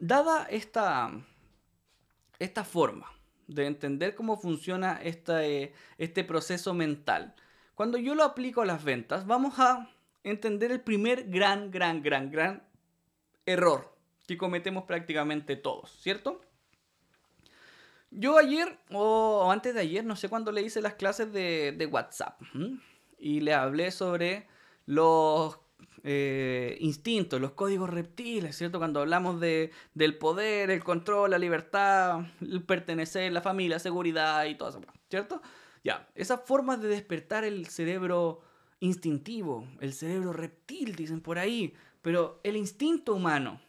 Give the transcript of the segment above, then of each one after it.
dada esta, esta forma de entender cómo funciona este, este proceso mental, cuando yo lo aplico a las ventas, vamos a entender el primer gran, gran, gran, gran error que cometemos prácticamente todos, ¿cierto? Yo ayer, o antes de ayer, no sé cuándo le hice las clases de, WhatsApp y le hablé sobre los eh, instintos, los códigos reptiles, ¿cierto? Cuando hablamos de, del poder, el control, la libertad, el pertenecer, la familia, seguridad y todo eso, ¿cierto? Ya, esa esas formas de despertar el cerebro instintivo, el cerebro reptil, dicen por ahí, pero el instinto humano,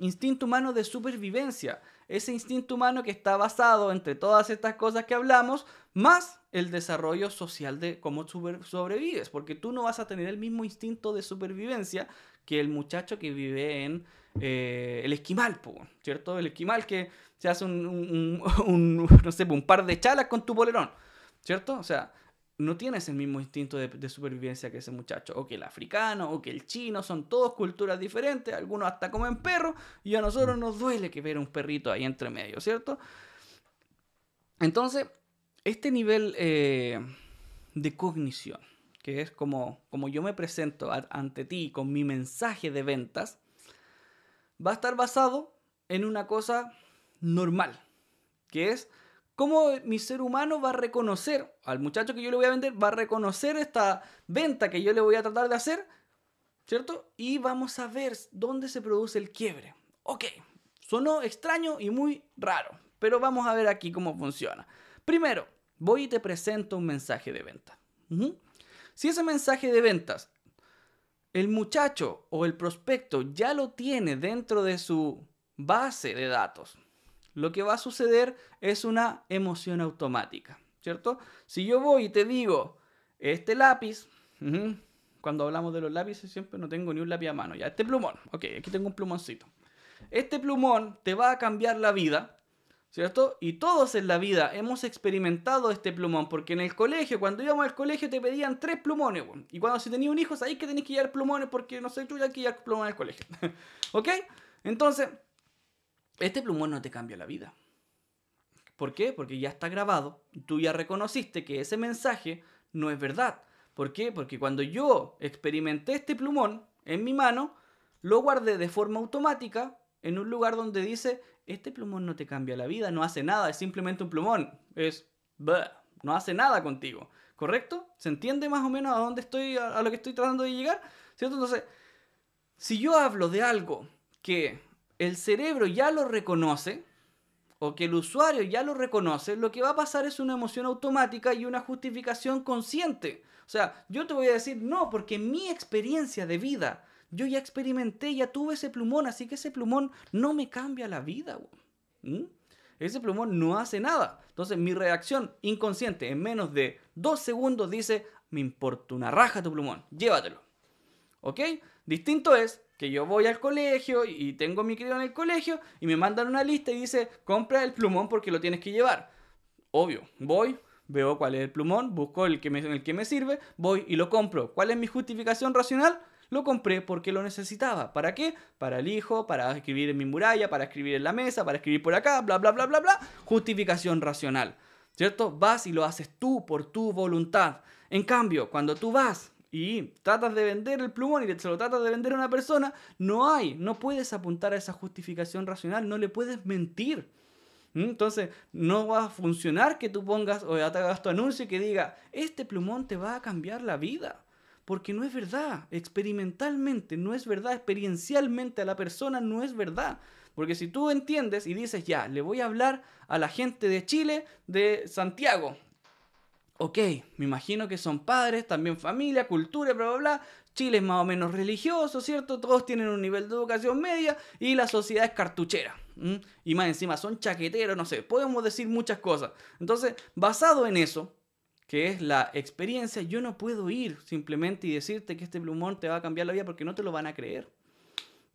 instinto humano de supervivencia, ese instinto humano que está basado entre todas estas cosas que hablamos, más el desarrollo social de cómo sobrevives, porque tú no vas a tener el mismo instinto de supervivencia que el muchacho que vive en eh, el esquimal, ¿cierto? El esquimal que se hace un, no par de chalas con tu bolerón, ¿cierto? O sea, no tienes el mismo instinto de, supervivencia que ese muchacho, o que el africano, o que el chino, son todos culturas diferentes, algunos hasta comen perro. y a nosotros nos duele que ver un perrito ahí entre medio, ¿cierto? Entonces, este nivel eh, de cognición, que es como, como yo me presento ante ti con mi mensaje de ventas, va a estar basado en una cosa normal, que es cómo mi ser humano va a reconocer, al muchacho que yo le voy a vender, va a reconocer esta venta que yo le voy a tratar de hacer, ¿cierto? Y vamos a ver dónde se produce el quiebre. Ok, sonó extraño y muy raro, pero vamos a ver aquí cómo funciona. Primero, voy y te presento un mensaje de venta. Si ese mensaje de ventas el muchacho o el prospecto ya lo tiene dentro de su base de datos, lo que va a suceder es una emoción automática, ¿cierto? Si yo voy y te digo, este lápiz, cuando hablamos de los lápices siempre no tengo ni un lápiz a mano, ya, este plumón, ok, aquí tengo un plumoncito. Este plumón te va a cambiar la vida ¿cierto? Y todos en la vida hemos experimentado este plumón, porque en el colegio, cuando íbamos al colegio, te pedían tres plumones, y cuando si tenía un hijo, sabéis que tenéis que llevar plumones, porque no sé, tú ya que llevar plumones al colegio, ¿ok? Entonces, este plumón no te cambia la vida. ¿Por qué? Porque ya está grabado, tú ya reconociste que ese mensaje no es verdad. ¿Por qué? Porque cuando yo experimenté este plumón en mi mano, lo guardé de forma automática en un lugar donde dice, este plumón no te cambia la vida, no hace nada, es simplemente un plumón, es, no hace nada contigo, ¿correcto? ¿Se entiende más o menos a dónde estoy, a, lo que estoy tratando de llegar? ¿Cierto? Entonces, si yo hablo de algo que el cerebro ya lo reconoce, o que el usuario ya lo reconoce, lo que va a pasar es una emoción automática y una justificación consciente. O sea, yo te voy a decir, no, porque mi experiencia de vida yo ya experimenté, ya tuve ese plumón, así que ese plumón no me cambia la vida. Ese plumón no hace nada. Entonces mi reacción inconsciente en menos de dos segundos dice, me importa una raja tu plumón, llévatelo. ¿Ok? Distinto es que yo voy al colegio y tengo mi crío en el colegio y me mandan una lista y dice, compra el plumón porque lo tienes que llevar. Obvio, voy, veo cuál es el plumón, busco el que el que me sirve, voy y lo compro. ¿Cuál es mi justificación racional? Lo compré porque lo necesitaba. ¿Para qué? Para el hijo, para escribir en mi muralla, para escribir en la mesa, para escribir por acá, bla, bla, bla, bla, bla. Justificación racional. ¿Cierto? Vas y lo haces tú por tu voluntad. En cambio, cuando tú vas y tratas de vender el plumón y se lo tratas de vender a una persona, no hay, no puedes apuntar a esa justificación racional, no le puedes mentir. ¿Mm? Entonces, no va a funcionar que tú pongas o te hagas tu anuncio y que diga, este plumón te va a cambiar la vida porque no es verdad, experimentalmente no es verdad, experiencialmente a la persona no es verdad. Porque si tú entiendes y dices, ya, le voy a hablar a la gente de Chile, de Santiago, ok, me imagino que son padres, también familia, cultura, bla, bla, bla. Chile es más o menos religioso, ¿cierto? Todos tienen un nivel de educación media y la sociedad es cartuchera. Y más encima son chaqueteros, no sé, podemos decir muchas cosas. Entonces, basado en eso, que es la experiencia, yo no puedo ir simplemente y decirte que este plumón te va a cambiar la vida porque no te lo van a creer.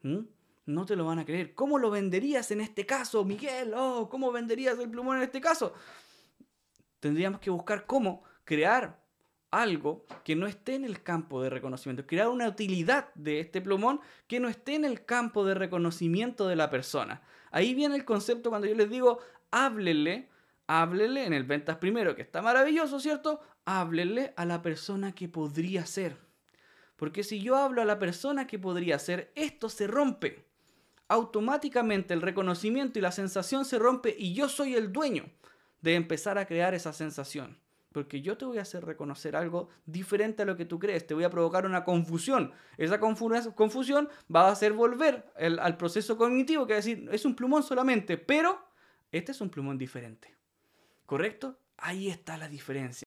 ¿Mm? No te lo van a creer. ¿Cómo lo venderías en este caso, Miguel? Oh, ¿cómo venderías el plumón en este caso? Tendríamos que buscar cómo crear algo que no esté en el campo de reconocimiento, crear una utilidad de este plumón que no esté en el campo de reconocimiento de la persona. Ahí viene el concepto cuando yo les digo, háblele háblele en el ventas primero, que está maravilloso, ¿cierto? Háblele a la persona que podría ser. Porque si yo hablo a la persona que podría ser, esto se rompe. Automáticamente el reconocimiento y la sensación se rompe y yo soy el dueño de empezar a crear esa sensación. Porque yo te voy a hacer reconocer algo diferente a lo que tú crees, te voy a provocar una confusión. Esa confusión va a hacer volver al proceso cognitivo, que es decir, es un plumón solamente, pero este es un plumón diferente. ¿Correcto? Ahí está la diferencia.